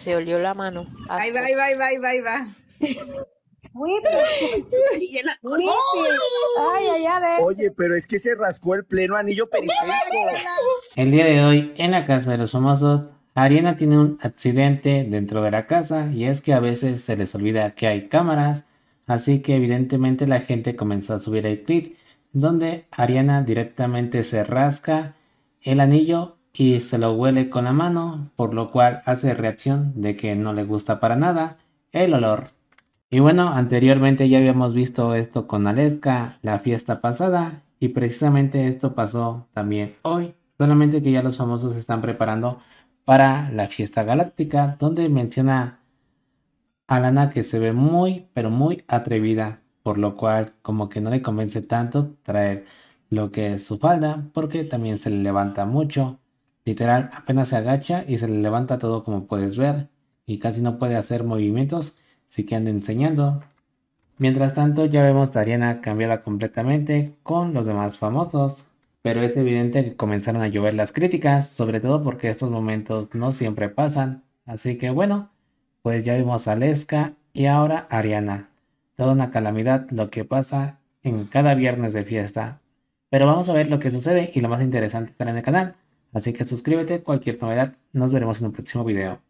Se olió la mano. Ahí va, ahí va, ahí va, ahí va, ahí va. Oye, pero es que se rascó el pleno anillo periférico. El día de hoy, en la casa de los famosos, Ariana tiene un accidente dentro de la casa y es que a veces se les olvida que hay cámaras, así que evidentemente la gente comenzó a subir el clip donde Ariana directamente se rasca el anillo y se lo huele con la mano, por lo cual hace reacción de que no le gusta para nada el olor. Y bueno, anteriormente ya habíamos visto esto con Aleska la fiesta pasada y precisamente esto pasó también hoy, solamente que ya los famosos están preparando para la fiesta galáctica donde menciona a Lana que se ve muy pero muy atrevida, por lo cual como que no le convence tanto traer lo que es su falda porque también se le levanta mucho Literal, apenas se agacha y se le levanta todo como puedes ver, y casi no puede hacer movimientos, si que anda enseñando. Mientras tanto, ya vemos a Ariana cambiada completamente con los demás famosos. Pero es evidente que comenzaron a llover las críticas, sobre todo porque estos momentos no siempre pasan. Así que bueno, pues ya vimos a Lesca y ahora a Ariana. Toda una calamidad lo que pasa en cada viernes de fiesta. Pero vamos a ver lo que sucede y lo más interesante estará en el canal. Así que suscríbete, cualquier novedad, nos veremos en un próximo video.